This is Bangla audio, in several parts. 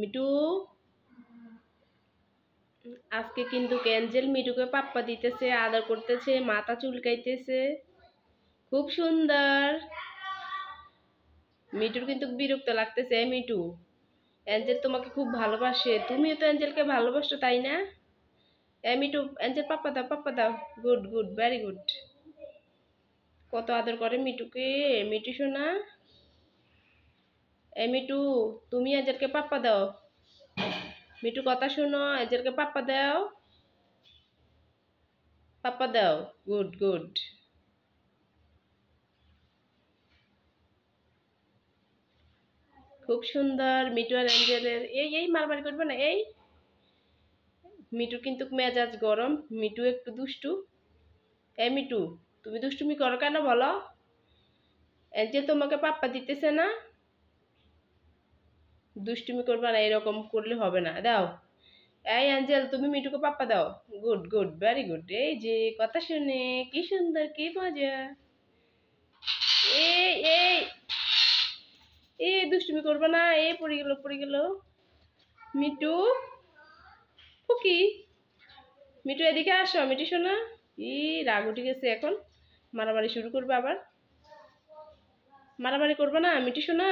মিটু আজকে কিন্তু ক্যাঞ্জেল মিটুকে পাপ্পা দিতেছে আদর করতেছে মাথা চুলকাইতেছে খুব সুন্দর মিটুর কিন্তু বিরক্ত লাগতেছে মিটু অ্যাঞ্জেল তোমাকে খুব ভালোবাসে তুমিও তো অ্যাঞ্জেলকে ভালোবাসো তাই না এ মিটু অ্যাঞ্জেল পাপ্পা দাও পাপ্পা দাও গুড গুড ভেরি গুড কত আদর করে মিটুকে মিটু সোনা এ মিটু তুমি এদেরকে পাপ্পা দাও মিটু কথা শুনো এদেরকে পাপ্পা দাও পাপ্পা দাও গুড গুড খুব সুন্দর মিটু আর এঞ্জেলের এই এই মারবার করবে না এই মিটু কিন্তু মেজাজ গরম মিটু একটু দুষ্টু এ মিটু তুমি দুষ্টুমি করো কেন বলো এঞ্জেল তোমাকে পাপ্পা দিতেছে না দুষ্টুমি করবা না এরকম করলে হবে না দাও এই অ্যাঞ্জেল তুমি মিটুকে পাপ্পা দাও গুড গুড ভেরি গুড এই যে কথা শুনে কি সুন্দর কি মজা এ এই এ দুষ্টুমি করবে না এ পড়ে গেল পড়ে গেল মিটু ফুকি মিটু এদিকে আসো মিটু শোনা ই রাগ উঠে গেছে এখন মারামারি শুরু করবে আবার মারামারি করবে না মিটু শোনা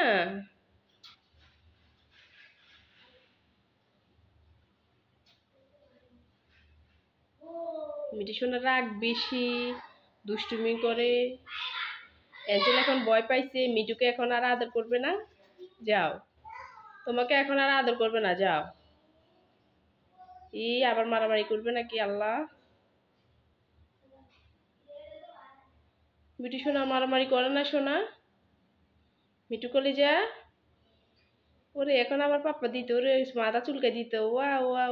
মিটিশনের রাগ বেশি দুষ্টুমি করে অ্যাঞ্জেল এখন ভয় পাইছে মিটুকে এখন আর আদর করবে না যাও তোমাকে এখন আর আদর করবে না যাও ই আবার মারামারি করবে নাকি আল্লাহ মিটু সোনা মারামারি করে না সোনা মিটু কলে যা ওরে এখন আমার পাপ্পা দিত ওরে মাথা চুলকে দিত ওয়া ওয়া